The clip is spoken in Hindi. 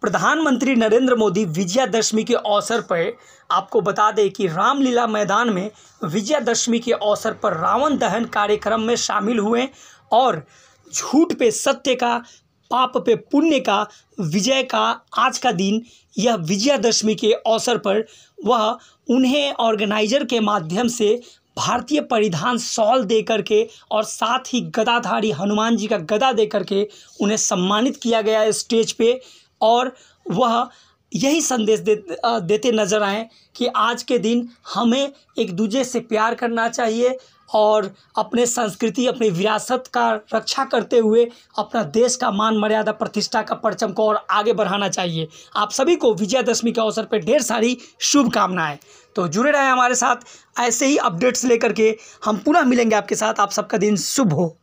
प्रधानमंत्री नरेंद्र मोदी विजयादशमी के अवसर पर आपको बता दें कि रामलीला मैदान में विजयादशमी के अवसर पर रावण दहन कार्यक्रम में शामिल हुए और झूठ पे सत्य का पाप पे पुण्य का विजय का आज का दिन यह विजयादशमी के अवसर पर वह उन्हें ऑर्गेनाइजर के माध्यम से भारतीय परिधान सॉल दे करके और साथ ही गदाधारी हनुमान जी का गदा दे करके उन्हें सम्मानित किया गया स्टेज पे और वह यही संदेश दे देते नज़र आएँ कि आज के दिन हमें एक दूसरे से प्यार करना चाहिए और अपने संस्कृति अपनी विरासत का रक्षा करते हुए अपना देश का मान मर्यादा प्रतिष्ठा का परचम को और आगे बढ़ाना चाहिए आप सभी को विजयादशमी के अवसर पर ढेर सारी शुभकामनाएं तो जुड़े रहें हमारे साथ ऐसे ही अपडेट्स लेकर के हम पुनः मिलेंगे आपके साथ आप सबका दिन शुभ हो